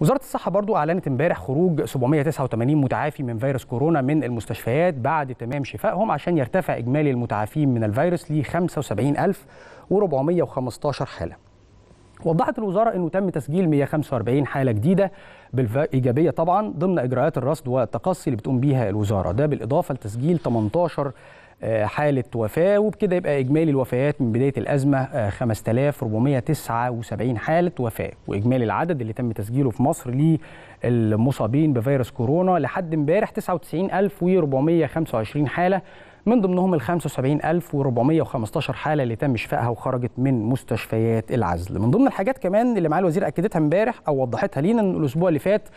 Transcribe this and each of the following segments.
وزاره الصحه برضو اعلنت امبارح خروج 789 متعافي من فيروس كورونا من المستشفيات بعد تمام شفائهم عشان يرتفع اجمالي المتعافين من الفيروس ل 75415 حاله وضحت الوزارة أنه تم تسجيل 145 حالة جديدة إيجابية طبعا ضمن إجراءات الرصد والتقصي اللي بتقوم بيها الوزارة ده بالإضافة لتسجيل 18 آه، حالة وفاة وبكده يبقى إجمالي الوفيات من بداية الأزمة 5479 آه، حالة وفاة وإجمالي العدد اللي تم تسجيله في مصر للمصابين بفيروس كورونا لحد امبارح 99425 حالة من ضمنهم ال 75415 حاله اللي تم شفائها وخرجت من مستشفيات العزل من ضمن الحاجات كمان اللي معالي الوزير اكدتها امبارح او وضحتها لينا ان الاسبوع اللي فات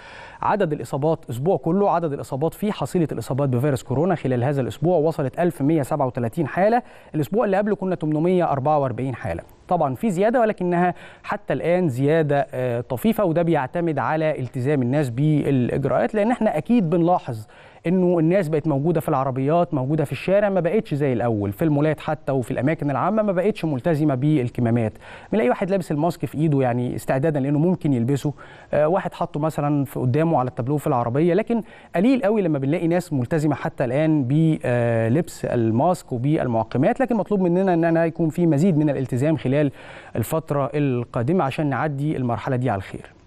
عدد الاصابات اسبوع كله عدد الاصابات في حصيله الاصابات بفيروس كورونا خلال هذا الاسبوع وصلت 1137 حاله الاسبوع اللي قبله كنا 844 حاله طبعا في زياده ولكنها حتى الان زياده آه، طفيفه وده بيعتمد على التزام الناس بالاجراءات لان احنا اكيد بنلاحظ انه الناس بقت موجوده في العربيات موجوده في الشارع ما بقتش زي الاول في المولات حتى وفي الاماكن العامه ما بقتش ملتزمه بالكمامات بنلاقي واحد لابس الماسك في ايده يعني استعدادا لانه ممكن يلبسه آه واحد حاطه مثلا في قدامه على التابلو في العربيه لكن قليل قوي لما بنلاقي ناس ملتزمه حتى الان بلبس آه، الماسك وبالمعقمات لكن مطلوب مننا ان أنا يكون في مزيد من الالتزام خلال خلال الفترة القادمة عشان نعدي المرحلة دي على الخير